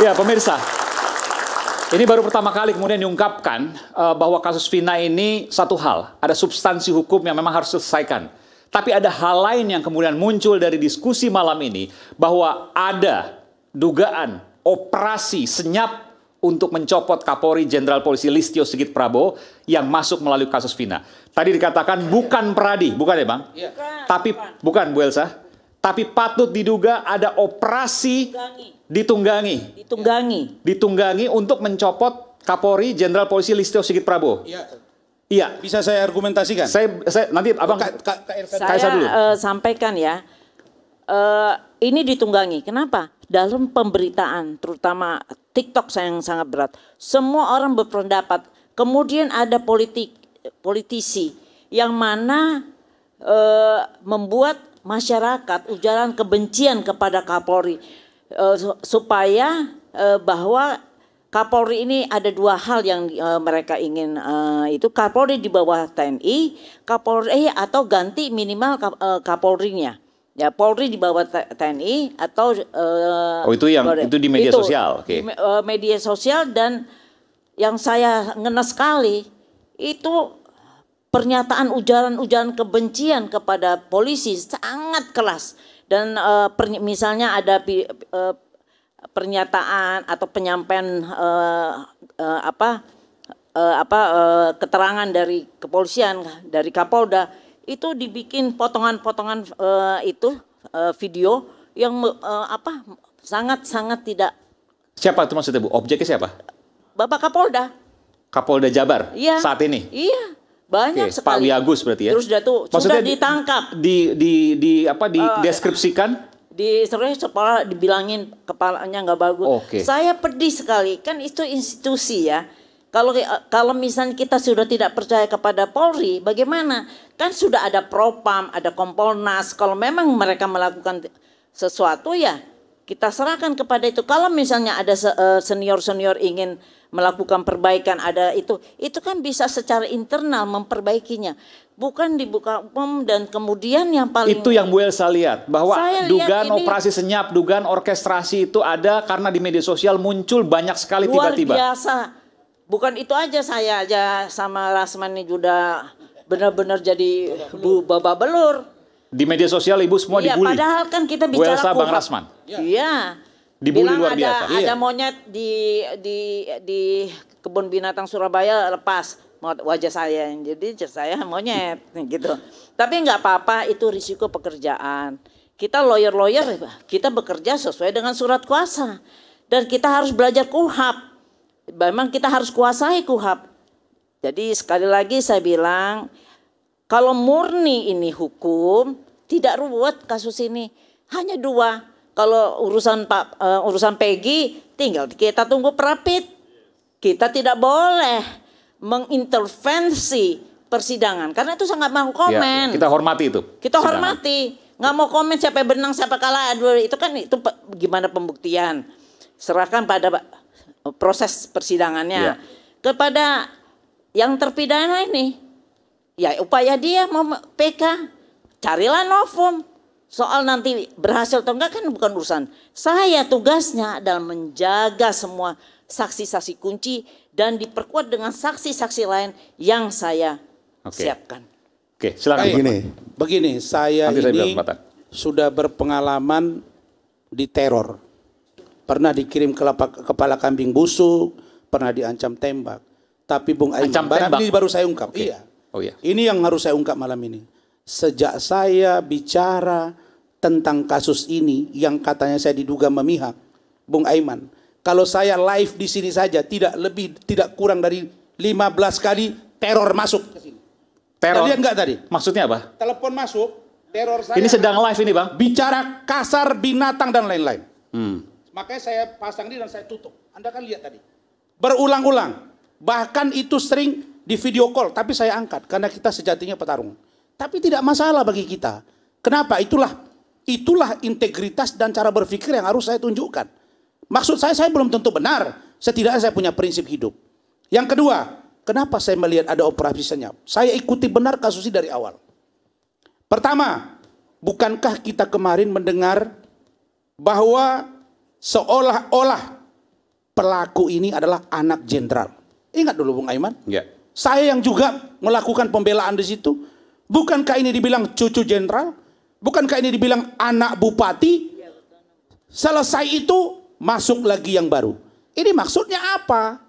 Ya, pemirsa. Ini baru pertama kali kemudian diungkapkan uh, bahwa kasus Vina ini satu hal, ada substansi hukum yang memang harus selesaikan. Tapi ada hal lain yang kemudian muncul dari diskusi malam ini bahwa ada dugaan operasi senyap untuk mencopot Kapolri Jenderal Polisi Listio Sigit Prabowo yang masuk melalui kasus Vina. Tadi dikatakan bukan peradi, bukan ya Bang? Bukan. Iya. Tapi bukan, bukan Bu Elsa. Tapi patut diduga ada operasi Ditunggangi. Ditunggangi. Ditunggangi untuk mencopot Kapolri Jenderal Polisi Listio Sigit Prabowo. Iya. Iya. Bisa saya argumentasikan? Saya, saya nanti oh, abang oh, ka, ka, ka, saya dulu. Uh, sampaikan ya. Uh, ini ditunggangi. Kenapa? Dalam pemberitaan, terutama TikTok saya yang sangat berat. Semua orang berpendapat. Kemudian ada politik politisi yang mana uh, membuat masyarakat ujaran kebencian kepada Kapolri Eh, supaya eh, bahwa Kapolri ini ada dua hal yang eh, mereka ingin itu Kapolri di bawah TNI, Kapolri atau ganti minimal kap, uh, Kapolrinya. Ya Polri di bawah TNI atau uh, Oh itu yang Polri. itu di media itu, sosial. Okay. uh, media sosial dan yang saya ngenes sekali itu pernyataan ujaran-ujaran kebencian kepada polisi sangat kelas dan uh, eh, per, misalnya ada uh, pernyataan atau penyampaian uh, uh, apa uh, apa uh, keterangan dari kepolisian dari Kapolda itu dibikin potongan-potongan uh, itu uh, video yang uh, apa sangat-sangat tidak Siapa itu maksudnya Bu? Objeknya siapa? Bapak Kapolda. Kapolda Jabar ya. saat ini. Iya banyak okay, sekali. Pak Wiagus berarti ya. Terus dia tuh Maksudnya sudah ditangkap. Di di di apa di Uh, di sebenarnya kepala dibilangin kepalanya nggak bagus. Okay. Saya pedih sekali. Kan itu institusi ya. Kalau eh, kalau misalnya kita sudah tidak percaya kepada Polri, bagaimana? Kan sudah ada Propam, ada Kompolnas. Kalau memang mereka melakukan sesuatu ya kita serahkan kepada itu. Kalau misalnya ada eh, senior-senior ingin melakukan perbaikan ada itu, itu kan bisa secara internal memperbaikinya. Bukan dibuka umum dan kemudian yang paling Itu yang Bu Elsa lihat bahwa lihat dugaan ini, operasi senyap, dugaan orkestrasi itu ada karena di media sosial muncul banyak sekali tiba-tiba. Luar biasa. Bukan itu aja saya aja sama rasman ini juga benar-benar jadi bu baba belur di media sosial ibu semua iya, dibully. Padahal kan kita bicara Bu Elsa, Bang Rasman. Iya. Ya. Dibully Bilang luar ada, biasa. Ada iya. monyet di di di kebun binatang Surabaya lepas wajah saya jadi saya monyet gitu tapi nggak apa-apa itu risiko pekerjaan kita lawyer-lawyer kita bekerja sesuai dengan surat kuasa dan kita harus belajar kuhab memang kita harus kuasai kuhab jadi sekali lagi saya bilang kalau murni ini hukum, tidak ruwet kasus ini. Hanya dua. Kalau urusan Pak uh, urusan Peggy tinggal kita tunggu perapit. Kita tidak boleh mengintervensi persidangan karena itu sangat mau ya, komen. Ya, kita hormati itu. Kita persidangan. hormati. Nggak mau komen siapa benang siapa kalah itu kan itu gimana pembuktian. Serahkan pada eh, proses persidangannya. Ya. Kepada yang terpidana ini Ya upaya dia mau PK, carilah novum. Soal nanti berhasil atau enggak kan bukan urusan. Saya tugasnya adalah menjaga semua saksi-saksi kunci dan diperkuat dengan saksi-saksi lain yang saya okay. siapkan. Oke, okay, silakan. Baik, begini, begini saya nanti ini saya sudah berpengalaman di teror. Pernah dikirim ke lapak, kepala kambing busuk, pernah diancam tembak. Tapi Bung Aing, ini baru saya ungkap. Okay. Iya. Oh ya. Ini yang harus saya ungkap malam ini. Sejak saya bicara tentang kasus ini yang katanya saya diduga memihak, Bung Aiman. Kalau saya live di sini saja tidak lebih tidak kurang dari 15 kali teror masuk ke sini. Teror. Kalian enggak tadi? Maksudnya apa? Telepon masuk, teror saya. Ini sedang live ini, Bang. Bicara kasar binatang dan lain-lain. Hmm. Makanya saya pasang ini dan saya tutup. Anda kan lihat tadi. Berulang-ulang. Bahkan itu sering di video call, tapi saya angkat karena kita sejatinya petarung. Tapi tidak masalah bagi kita. Kenapa? Itulah itulah integritas dan cara berpikir yang harus saya tunjukkan. Maksud saya saya belum tentu benar, setidaknya saya punya prinsip hidup. Yang kedua, kenapa saya melihat ada operasi senyap? Saya ikuti benar kasus ini dari awal. Pertama, bukankah kita kemarin mendengar bahwa seolah-olah pelaku ini adalah anak jenderal? Ingat dulu Bung Aiman? Yeah. Saya yang juga melakukan pembelaan di situ. Bukankah ini dibilang cucu jenderal? Bukankah ini dibilang anak bupati? Selesai itu masuk lagi yang baru. Ini maksudnya apa?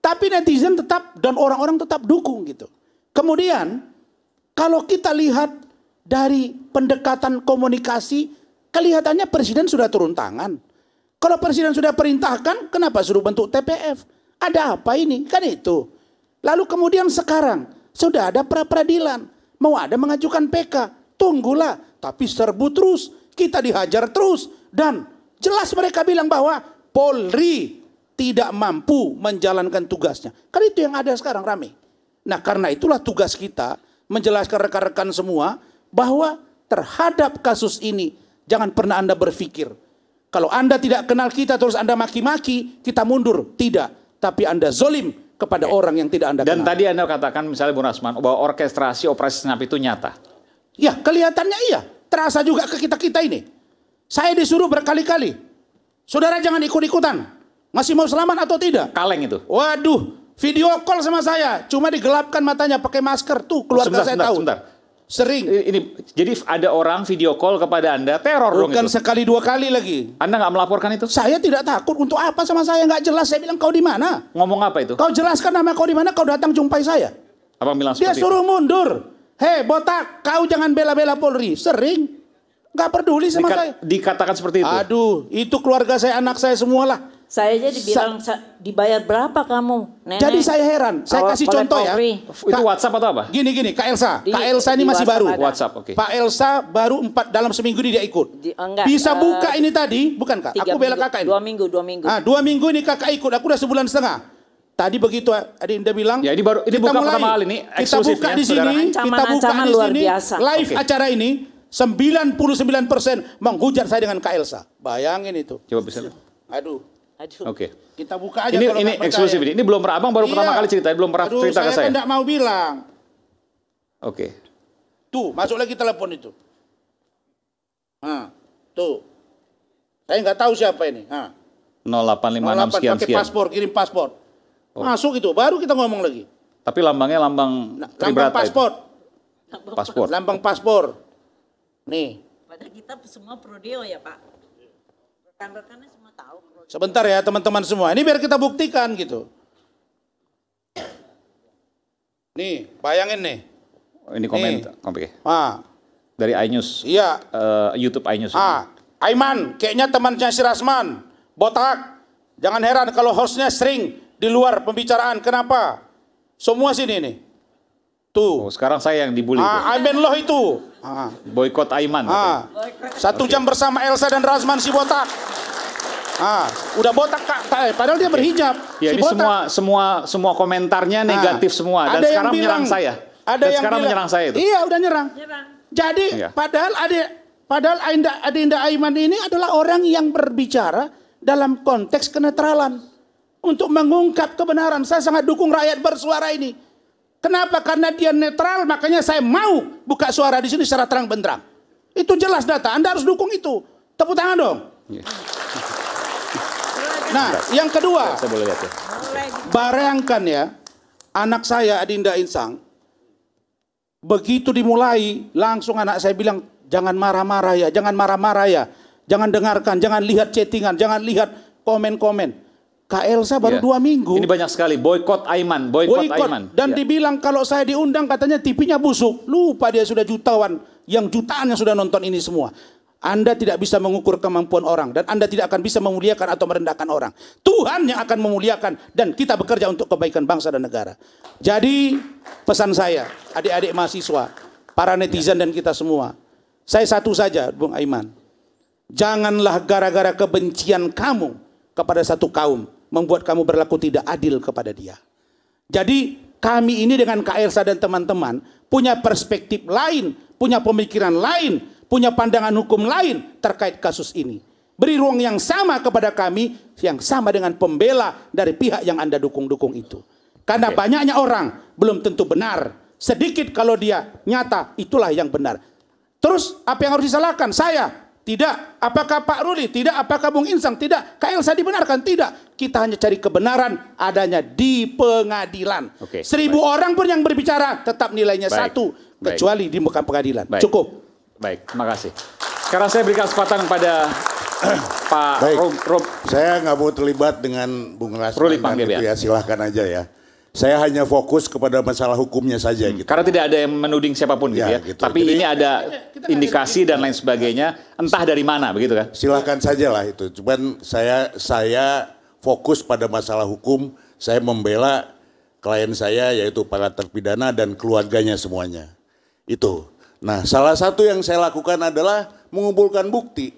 Tapi netizen tetap dan orang-orang tetap dukung gitu. Kemudian kalau kita lihat dari pendekatan komunikasi, kelihatannya presiden sudah turun tangan. Kalau presiden sudah perintahkan, kenapa suruh bentuk TPF? Ada apa ini? Kan itu. Lalu kemudian sekarang sudah ada pra peradilan, mau ada mengajukan PK, tunggulah. Tapi serbu terus, kita dihajar terus dan jelas mereka bilang bahwa Polri tidak mampu menjalankan tugasnya. Kan itu yang ada sekarang rame. Nah karena itulah tugas kita menjelaskan rekan-rekan semua bahwa terhadap kasus ini jangan pernah Anda berpikir kalau Anda tidak kenal kita terus Anda maki-maki, kita mundur. Tidak. Tapi Anda zolim kepada orang yang tidak Anda kenal. Dan tadi Anda katakan misalnya Bu Rasman bahwa orkestrasi operasi senap itu nyata. Ya, kelihatannya iya. Terasa juga ke kita-kita ini. Saya disuruh berkali-kali. Saudara jangan ikut-ikutan. Masih mau selamat atau tidak? Kaleng itu. Waduh, video call sama saya. Cuma digelapkan matanya pakai masker. Tuh keluarga sebentar, saya sebentar, tahu. Sebentar. Sering. Ini jadi ada orang video call kepada Anda teror Bukan dong Bukan sekali dua kali lagi. Anda nggak melaporkan itu? Saya tidak takut. Untuk apa sama saya nggak jelas? Saya bilang kau di mana? Ngomong apa itu? Kau jelaskan nama kau di mana? Kau datang jumpai saya. Abang bilang Dia suruh itu? mundur. Hei botak, kau jangan bela-bela Polri. Sering. Gak peduli sama Dika saya. Dikatakan seperti itu. Aduh, itu keluarga saya, anak saya semualah. Saya aja dibilang Sa dibayar berapa kamu? Nenek. Jadi saya heran. Saya kasih contoh ya. itu WhatsApp atau apa? Gini gini, Kak Elsa. Di, Kak Elsa ini masih WhatsApp baru. Ada. WhatsApp, oke. Okay. Pak Elsa baru empat dalam seminggu ini dia ikut. Di, oh, enggak, Bisa uh, buka ini tadi, bukan Kak? Aku bela Kakak ini. Dua minggu, dua minggu. Ah, dua minggu ini Kakak ikut. Aku udah sebulan setengah. Tadi begitu ada yang bilang, ya ini baru ini kita buka mulai, pertama kali ini kita buka ya, di sini, ancaman, kita buka di sini, live okay. acara ini 99% menghujat saya dengan Kak Elsa. Bayangin itu. Coba bisa. Aduh. Aduh. Oke. Okay. Kita buka aja ini, ini eksklusif ini. Ini belum pernah Abang baru iya. pertama kali cerita, belum pernah Aduh, cerita saya ke saya. tidak kan mau bilang. Oke. Okay. Tuh, masuk lagi telepon itu. Nah, tuh. Saya nggak tahu siapa ini. Nah. 0856 sekian pakai sekian. paspor, kirim paspor. Oh. Masuk itu, baru kita ngomong lagi. Tapi lambangnya lambang nah, Lambang paspor. Itu. paspor. Lambang paspor. Nih. Pada kita semua prodeo ya, Pak. Sebentar ya teman-teman semua. Ini biar kita buktikan gitu. Nih, bayangin nih. Ini komen, nih. Ah. Dari iNews. Iya. Uh, YouTube iNews. Ah. Aiman, kayaknya temannya si Rasman. Botak. Jangan heran kalau hostnya sering di luar pembicaraan. Kenapa? Semua sini nih. Tuh. Oh, sekarang saya yang dibully. Ah, Amin loh itu. Boykot Aiman. Ah. Satu okay. jam bersama Elsa dan Razman si botak. Ah, udah botak kak, eh, padahal dia berhijab. Ya, si semua semua semua komentarnya ah. negatif ah. semua dan ada sekarang bilang, menyerang saya. Ada dan yang sekarang bilang, menyerang saya itu. Iya, udah nyerang. nyerang. Jadi iya. padahal ada padahal Ainda Adinda Aiman ini adalah orang yang berbicara dalam konteks kenetralan untuk mengungkap kebenaran. Saya sangat dukung rakyat bersuara ini. Kenapa? Karena dia netral, makanya saya mau buka suara di sini secara terang benderang. Itu jelas data, Anda harus dukung itu. Tepuk tangan dong. Iya. Nah, yang kedua, iya, saya ya. gitu. Bayangkan ya, anak saya Adinda Insang, begitu dimulai langsung anak saya bilang jangan marah-marah ya, jangan marah-marah ya, jangan dengarkan, jangan lihat chattingan, jangan lihat komen-komen. Kak Elsa baru yeah. dua minggu. Ini banyak sekali boykot Aiman, boykot Aiman. Dan yeah. dibilang kalau saya diundang katanya TV-nya busuk. Lupa dia sudah jutawan, yang jutaan yang sudah nonton ini semua. Anda tidak bisa mengukur kemampuan orang dan Anda tidak akan bisa memuliakan atau merendahkan orang. Tuhan yang akan memuliakan dan kita bekerja untuk kebaikan bangsa dan negara. Jadi pesan saya, adik-adik mahasiswa, para netizen dan kita semua. Saya satu saja, Bung Aiman. Janganlah gara-gara kebencian kamu kepada satu kaum membuat kamu berlaku tidak adil kepada dia. Jadi kami ini dengan Kak Elsa dan teman-teman punya perspektif lain, punya pemikiran lain, punya pandangan hukum lain terkait kasus ini. Beri ruang yang sama kepada kami, yang sama dengan pembela dari pihak yang Anda dukung-dukung itu. Karena Oke. banyaknya orang belum tentu benar. Sedikit kalau dia nyata, itulah yang benar. Terus apa yang harus disalahkan? Saya tidak. Apakah Pak Ruli? Tidak. Apakah Bung Insang? Tidak. Kak Elsa dibenarkan? Tidak. Kita hanya cari kebenaran adanya di pengadilan. Okay, Seribu baik. orang pun yang berbicara tetap nilainya baik. satu. Kecuali baik. di muka pengadilan. Baik. Cukup. Baik, terima kasih. Sekarang saya berikan kesempatan kepada Pak Baik. Saya nggak mau terlibat dengan Bung Rasman. Ruli panggil gitu ya? ya. Silahkan aja ya saya hanya fokus kepada masalah hukumnya saja hmm. gitu. Karena tidak ada yang menuding siapapun gitu ya. ya. Gitu. Tapi Jadi, ini ada indikasi gitu. dan lain sebagainya, entah dari mana begitu kan? Silahkan saja lah itu. Cuman saya saya fokus pada masalah hukum, saya membela klien saya yaitu para terpidana dan keluarganya semuanya. Itu. Nah, salah satu yang saya lakukan adalah mengumpulkan bukti.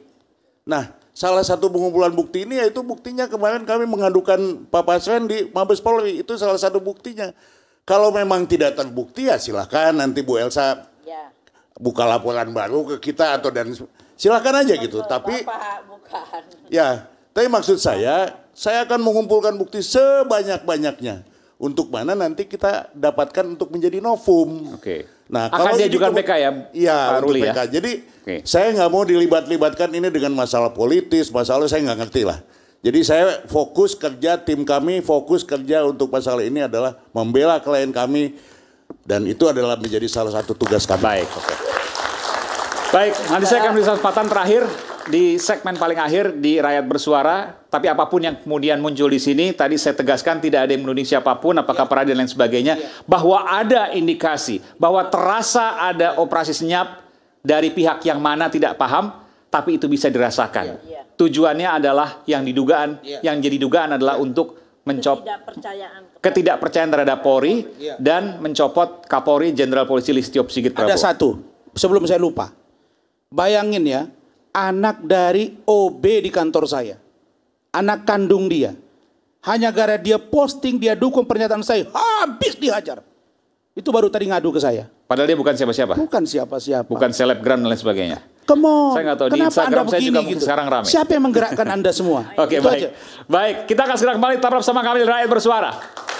Nah, salah satu pengumpulan bukti ini yaitu buktinya kemarin kami mengadukan Pak Pasren di Mabes Polri itu salah satu buktinya. Kalau memang tidak terbukti ya silahkan nanti Bu Elsa ya. buka laporan baru ke kita atau dan silahkan aja Betul, gitu. tapi Bapak, bukan. ya, tapi maksud saya saya akan mengumpulkan bukti sebanyak-banyaknya untuk mana nanti kita dapatkan untuk menjadi novum. Oke. Okay. Nah, Akan kalau dia juga PK ya? Iya, untuk ya? PK. Jadi okay. saya nggak mau dilibat-libatkan ini dengan masalah politis, masalah saya nggak ngerti lah. Jadi saya fokus kerja tim kami fokus kerja untuk masalah ini adalah membela klien kami dan itu adalah menjadi salah satu tugas kami. Baik. Okay. Baik, nanti saya akan beri kesempatan terakhir di segmen paling akhir di Rakyat Bersuara, tapi apapun yang kemudian muncul di sini, tadi saya tegaskan tidak ada yang menuding siapapun, apakah ya. peradilan dan sebagainya, ya. bahwa ada indikasi, bahwa terasa ada operasi senyap dari pihak yang mana tidak paham, tapi itu bisa dirasakan. Ya. Ya. Tujuannya adalah yang didugaan, ya. yang jadi dugaan adalah ya. untuk mencop ketidakpercayaan, ketidakpercayaan terhadap Polri ya. dan mencopot Kapolri Jenderal Polisi Listio Sigit Prabowo. Ada satu, sebelum saya lupa. Bayangin ya, anak dari OB di kantor saya. Anak kandung dia. Hanya gara dia posting, dia dukung pernyataan saya, habis dihajar. Itu baru tadi ngadu ke saya. Padahal dia bukan siapa-siapa? Bukan siapa-siapa. Bukan selebgram dan lain sebagainya? Come on. Saya nggak tahu Kenapa di Instagram anda saya juga gitu? sekarang ramai. Siapa yang menggerakkan Anda semua? Oke, okay, baik. Aja. Baik, kita akan segera kembali tetap sama kami Rakyat Bersuara.